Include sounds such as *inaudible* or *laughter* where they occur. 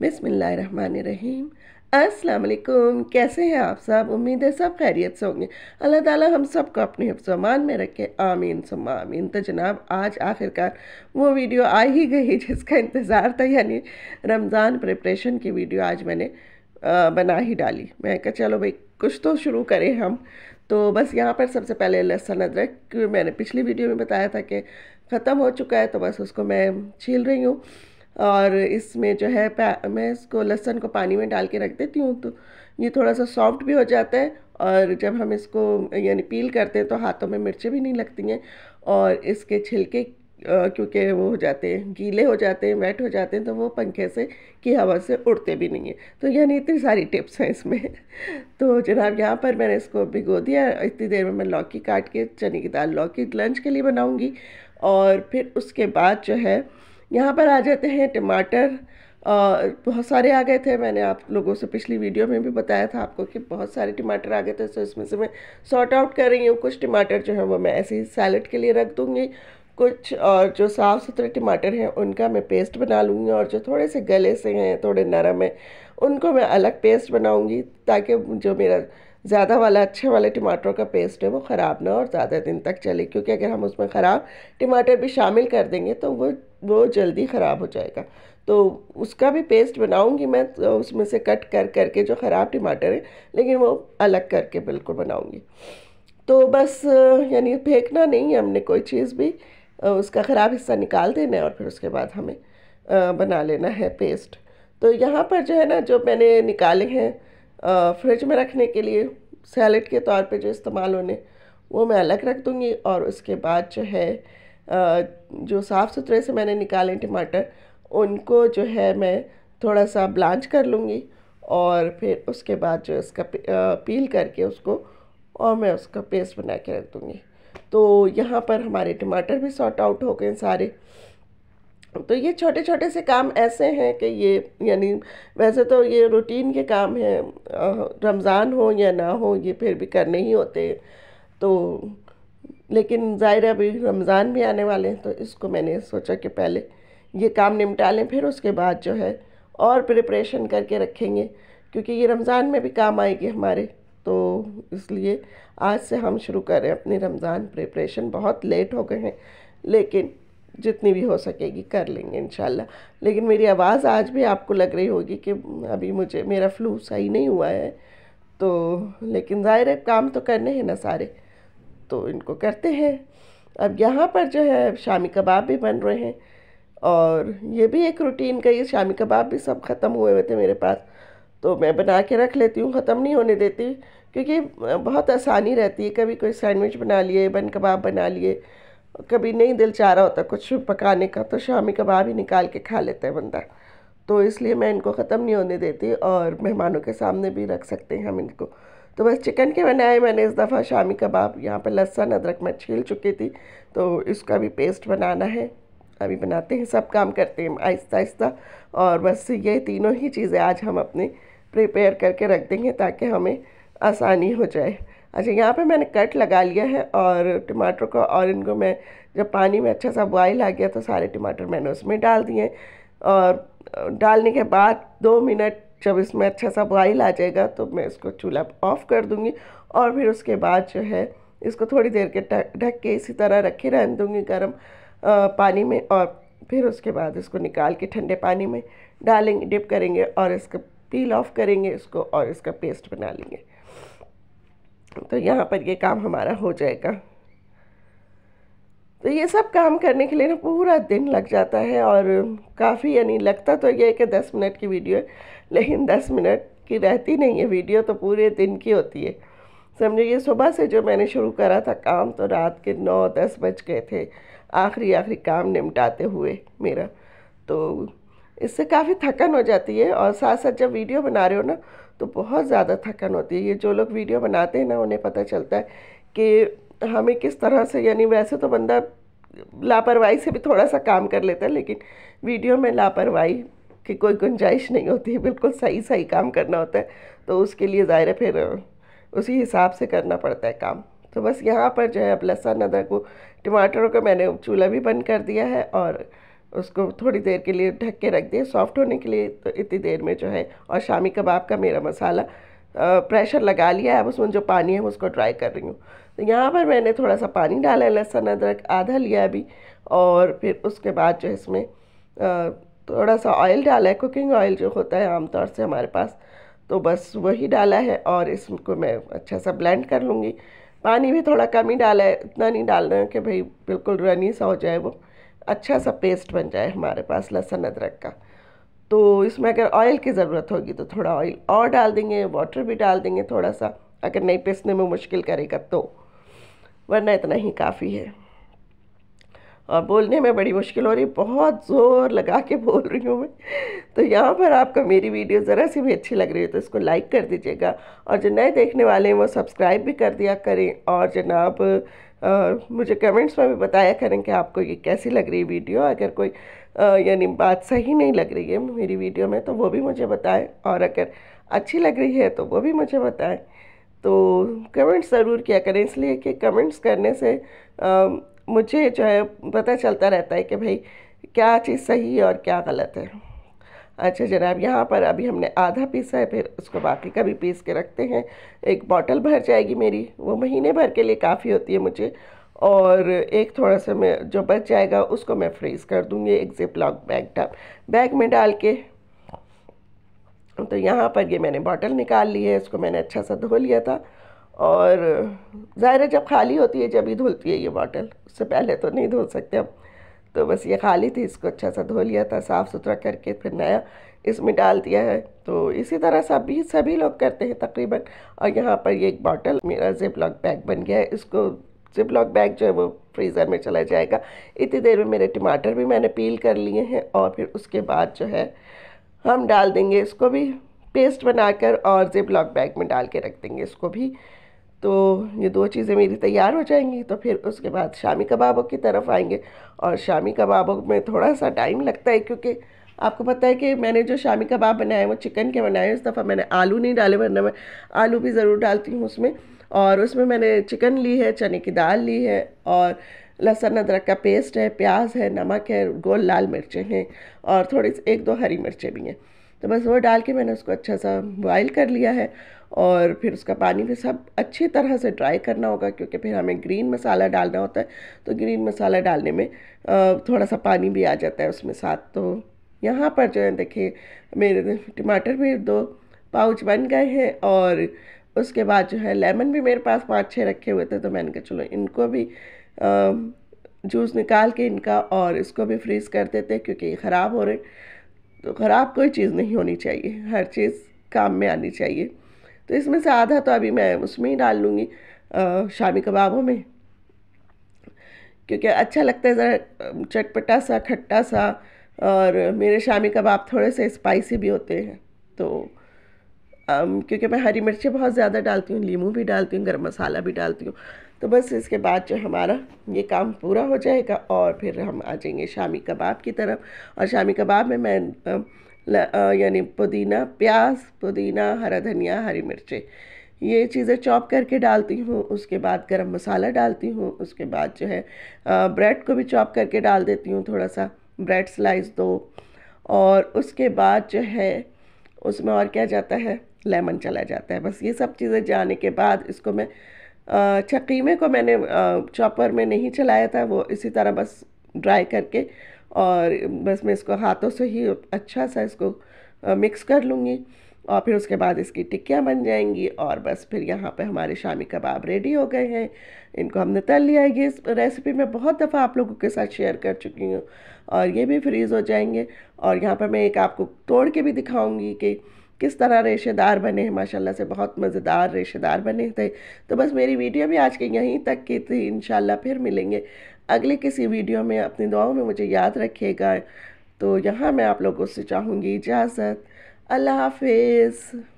बिसमीम असलकुम कैसे हैं आप सब उम्मीद है सब खैरियत से होंगे अल्लाह ताला हम सब को अपने हफ्जमान में रखे आमीन सुमा आमीन तो जनाब आज आखिरकार वो वीडियो आ ही गई जिसका इंतज़ार था यानी रमज़ान प्रिपरेशन की वीडियो आज मैंने बना ही डाली मैं कहा चलो भाई कुछ तो शुरू करें हम तो बस यहाँ पर सबसे पहले लहसुन अदरक मैंने पिछली वीडियो में बताया था कि ख़त्म हो चुका है तो बस उसको मैं छील रही हूँ और इसमें जो है मैं इसको लहसुन को पानी में डाल के रख देती हूँ तो ये थोड़ा सा सॉफ्ट भी हो जाता है और जब हम इसको यानी पील करते हैं तो हाथों में मिर्चें भी नहीं लगती हैं और इसके छिलके क्योंकि वो हो जाते हैं गीले हो जाते हैं वेट हो जाते हैं तो वो पंखे से की हवा से उड़ते भी नहीं हैं तो यानी इतनी सारी टिप्स हैं इसमें *laughs* तो जनाब यहाँ पर मैंने इसको भिगो दिया इतनी देर में मैं लौकी काट के चने की दाल लौकी लंच के लिए बनाऊँगी और फिर उसके बाद जो है यहाँ पर आ जाते हैं टमाटर बहुत सारे आ गए थे मैंने आप लोगों से पिछली वीडियो में भी बताया था आपको कि बहुत सारे टमाटर आ गए थे सो तो इसमें से मैं सॉर्ट आउट कर रही हूँ कुछ टमाटर जो है वो मैं ऐसे ही सैलड के लिए रख दूँगी कुछ और जो साफ़ सुथरे टमाटर हैं उनका मैं पेस्ट बना लूँगी और जो थोड़े से गले से हैं थोड़े नरम हैं उनको मैं अलग पेस्ट बनाऊँगी ताकि जो मेरा ज़्यादा वाला अच्छे वाले टमाटरों का पेस्ट है वो ख़राब ना और ज़्यादा दिन तक चले क्योंकि अगर हम उसमें ख़राब टमाटर भी शामिल कर देंगे तो वो वो जल्दी ख़राब हो जाएगा तो उसका भी पेस्ट बनाऊंगी मैं तो उसमें से कट कर करके जो ख़राब टमाटर है लेकिन वो अलग करके बिल्कुल बनाऊंगी तो बस यानी फेंकना नहीं है हमने कोई चीज़ भी उसका ख़राब हिस्सा निकाल देना है और फिर उसके बाद हमें बना लेना है पेस्ट तो यहाँ पर जो है ना जो मैंने निकाले हैं फ्रिज में रखने के लिए सैलड के तौर पे जो इस्तेमाल होने वो मैं अलग रख दूँगी और उसके बाद जो है जो साफ़ सुथरे से मैंने निकाले टमाटर उनको जो है मैं थोड़ा सा ब्लांच कर लूँगी और फिर उसके बाद जो इसका पील करके उसको और मैं उसका पेस्ट बना के रख दूँगी तो यहाँ पर हमारे टमाटर भी सॉर्ट आउट हो गए सारे तो ये छोटे छोटे से काम ऐसे हैं कि ये यानी वैसे तो ये रूटीन के काम हैं रमज़ान हो या ना हो ये फिर भी करने ही होते हैं तो लेकिन ज़ाहिर अभी रमज़ान भी आने वाले हैं तो इसको मैंने सोचा कि पहले ये काम निपटा लें फिर उसके बाद जो है और प्रिपरेशन करके रखेंगे क्योंकि ये रमज़ान में भी काम आएगी हमारे तो इसलिए आज से हम शुरू कर रहे हैं अपनी रमज़ान प्रिपरेशन बहुत लेट हो गए हैं लेकिन जितनी भी हो सकेगी कर लेंगे इन लेकिन मेरी आवाज़ आज भी आपको लग रही होगी कि अभी मुझे मेरा फ्लू सही नहीं हुआ है तो लेकिन ज़ाहिर है काम तो करने हैं ना सारे तो इनको करते हैं अब यहाँ पर जो है शामी कबाब भी बन रहे हैं और ये भी एक रूटीन का ये शामी कबाब भी सब ख़त्म हुए हुए थे मेरे पास तो मैं बना के रख लेती हूँ ख़त्म नहीं होने देती क्योंकि बहुत आसानी रहती है कभी कोई सैंडविच बना लिए बन कबाब बना लिए कभी नहीं दिल चाह रहा होता कुछ पकाने का तो शामी कबाब ही निकाल के खा लेता है बंदा तो इसलिए मैं इनको ख़त्म नहीं होने देती और मेहमानों के सामने भी रख सकते हैं हम इनको तो बस चिकन के बनाए मैंने इस दफ़ा शामी कबाब यहाँ पर लहसन अदरक मैं छील चुकी थी तो इसका भी पेस्ट बनाना है अभी बनाते हैं सब काम करते हैं आहिस्ता आहिस्ता और बस ये तीनों ही चीज़ें आज हम अपने प्रिपेयर करके रख देंगे ताकि हमें आसानी हो जाए अच्छा यहाँ पे मैंने कट लगा लिया है और टमाटर को और इनको मैं जब पानी में अच्छा सा बॉयल आ गया तो सारे टमाटर मैंने उसमें डाल दिए और डालने के बाद दो मिनट जब इसमें अच्छा सा बॉइल आ जाएगा तो मैं इसको चूल्हा ऑफ़ कर दूँगी और फिर उसके बाद जो है इसको थोड़ी देर के ढक के इसी तरह रखे रह दूँगी गर्म पानी में और फिर उसके बाद इसको निकाल के ठंडे पानी में डालेंगे डिप करेंगे और इसका पील ऑफ करेंगे इसको और इसका पेस्ट बना लेंगे तो यहाँ पर ये काम हमारा हो जाएगा तो ये सब काम करने के लिए ना पूरा दिन लग जाता है और काफ़ी यानी लगता तो ये है कि दस मिनट की वीडियो है लेकिन दस मिनट की रहती नहीं है वीडियो तो पूरे दिन की होती है समझो ये सुबह से जो मैंने शुरू करा था काम तो रात के नौ दस बज गए थे आखिरी आखिरी काम निपटाते हुए मेरा तो इससे काफ़ी थकन हो जाती है और साथ साथ जब वीडियो बना रहे हो ना तो बहुत ज़्यादा थकन होती है ये जो लोग वीडियो बनाते हैं ना उन्हें पता चलता है कि हमें किस तरह से यानी वैसे तो बंदा लापरवाही से भी थोड़ा सा काम कर लेता है लेकिन वीडियो में लापरवाही की कोई गुंजाइश नहीं होती है बिल्कुल सही सही काम करना होता है तो उसके लिए ज़ाहिर है फिर उसी हिसाब से करना पड़ता है काम तो बस यहाँ पर जो है अब लहसुन अदरक को टमाटरों का मैंने चूल्हा भी बंद कर दिया है और उसको थोड़ी देर के लिए ढक के रख दिया सॉफ्ट होने के लिए तो इतनी देर में जो है और शामी कबाब का मेरा मसाला प्रेशर लगा लिया है अब उसमें जो पानी है उसको ड्राई कर रही हूँ तो यहाँ पर मैंने थोड़ा सा पानी डाला है लहसुन अदरक आधा लिया अभी और फिर उसके बाद जो है इसमें थोड़ा सा ऑयल डाला है कुकिंग ऑयल जो होता है आमतौर से हमारे पास तो बस वही डाला है और इसको मैं अच्छा सा ब्लेंड कर लूँगी पानी भी थोड़ा कम ही डाला है इतना नहीं डाल रहे हैं कि भाई बिल्कुल रनी सा हो जाए वो अच्छा सा पेस्ट बन जाए हमारे पास लहसुन अदरक का तो इसमें अगर ऑयल की ज़रूरत होगी तो थोड़ा ऑयल और डाल देंगे वाटर भी डाल देंगे थोड़ा सा अगर नहीं पिसने में मुश्किल करेगा तो वरना इतना ही काफ़ी है और बोलने में बड़ी मुश्किल हो रही बहुत ज़ोर लगा के बोल रही हूँ मैं तो यहाँ पर आपको मेरी वीडियो ज़रा सी भी अच्छी लग रही है तो इसको लाइक कर दीजिएगा और जो नए देखने वाले हैं वो सब्सक्राइब भी कर दिया करें और जनाब मुझे कमेंट्स में भी बताया करें कि आपको ये कैसी लग रही है वीडियो अगर कोई यानी बात सही नहीं लग रही है मेरी वीडियो में तो वो भी मुझे बताएँ और अगर अच्छी लग रही है तो वो भी मुझे बताएँ तो कमेंट्स ज़रूर किया करें इसलिए कि कमेंट्स करने से आ, मुझे जो है पता चलता रहता है कि भाई क्या चीज़ सही है और क्या गलत है अच्छा जनाब यहाँ पर अभी हमने आधा पीसा है फिर उसको बाकी का भी पीस के रखते हैं एक बॉटल भर जाएगी मेरी वो महीने भर के लिए काफ़ी होती है मुझे और एक थोड़ा सा मैं जो बच जाएगा उसको मैं फ्रीज़ कर दूँगी एक zip lock bag top bag में डाल के तो यहाँ पर ये मैंने बॉटल निकाल ली है इसको मैंने अच्छा सा धो लिया था और ज़ाहिर है जब खाली होती है जब ही धुलती है ये बॉटल उससे पहले तो नहीं धो सकते हम तो बस ये खाली थी इसको अच्छा सा धो लिया था साफ़ सुथरा करके फिर नया इसमें डाल दिया है तो इसी तरह सभी सभी लोग करते हैं तकरीबन और यहाँ पर ये एक बॉटल मेरा जिप लॉक बैग बन गया है इसको जिप लॉक बैग जो है वो फ्रीज़र में चला जाएगा इतनी देर में मेरे टमाटर भी मैंने पील कर लिए हैं और फिर उसके बाद जो है हम डाल देंगे इसको भी पेस्ट बनाकर और जिप लॉक बैग में डाल के रख देंगे इसको भी तो ये दो चीज़ें मेरी तैयार हो जाएंगी तो फिर उसके बाद शामी कबाबों की तरफ आएंगे और शामी कबाबों में थोड़ा सा टाइम लगता है क्योंकि आपको पता है कि मैंने जो शामी कबाब बनाए वो चिकन के बनाए इस दफ़ा मैंने आलू नहीं डाले वरना मैं आलू भी ज़रूर डालती हूँ उसमें और उसमें मैंने चिकन ली है चने की दाल ली है और लहसुन अदरक का पेस्ट है प्याज है नमक है गोल लाल मिर्चें हैं और थोड़ी सी एक दो हरी मिर्चें भी हैं तो बस वो डाल के मैंने उसको अच्छा सा बॉयल कर लिया है और फिर उसका पानी भी सब अच्छी तरह से ड्राई करना होगा क्योंकि फिर हमें ग्रीन मसाला डालना होता है तो ग्रीन मसाला डालने में थोड़ा सा पानी भी आ जाता है उसमें साथ तो यहाँ पर जो है देखिए मेरे टमाटर भी दो पाउच बन गए हैं और उसके बाद जो है लेमन भी मेरे पास पाँच छः रखे हुए थे तो मैंने कहा चलो इनको भी जूस निकाल के इनका और इसको भी फ्रीज़ कर देते हैं क्योंकि ये ख़राब हो रहे तो ख़राब कोई चीज़ नहीं होनी चाहिए हर चीज़ काम में आनी चाहिए तो इसमें से आधा तो अभी मैं उसमें ही डाल लूँगी शामी कबाबों में क्योंकि अच्छा लगता है ज़रा चटपटा सा खट्टा सा और मेरे शामी कबाब थोड़े से स्पाइसी भी होते हैं तो क्योंकि मैं हरी मिर्चें बहुत ज़्यादा डालती हूँ लीमू भी डालती हूँ गर्म मसाला भी डालती हूँ तो बस इसके बाद जो हमारा ये काम पूरा हो जाएगा और फिर हम आ जाएंगे शामी कबाब की तरफ और शामी कबाब में मैं यानी पुदीना प्याज पुदीना हरा धनिया हरी मिर्चें ये चीज़ें चॉप करके डालती हूँ उसके बाद गरम मसाला डालती हूँ उसके बाद जो है ब्रेड को भी चॉप करके डाल देती हूँ थोड़ा सा ब्रेड स्लाइस दो और उसके बाद जो है उसमें और क्या जाता है लेमन चला जाता है बस ये सब चीज़ें जाने के बाद इसको मैं चकीमे को मैंने चॉपर में नहीं चलाया था वो इसी तरह बस ड्राई करके और बस मैं इसको हाथों से ही अच्छा सा इसको मिक्स कर लूँगी और फिर उसके बाद इसकी टिक्कियाँ बन जाएंगी और बस फिर यहाँ पे हमारे शामी कबाब रेडी हो गए हैं इनको हमने तल लिया है ये रेसिपी मैं बहुत दफ़ा आप लोगों के साथ शेयर कर चुकी हूँ और ये भी फ्रीज़ हो जाएंगे और यहाँ पर मैं एक आपको तोड़ के भी दिखाऊँगी कि किस तरह रेशेदार बने हैं माशाल्लाह से बहुत मज़ेदार रेशेदार बने थे तो बस मेरी वीडियो भी आज के यहीं तक की थी इन फिर मिलेंगे अगले किसी वीडियो में अपनी दुआओं में मुझे याद रखिएगा तो यहाँ मैं आप लोगों से चाहूँगी इजाज़त अल्लाह हाफिज़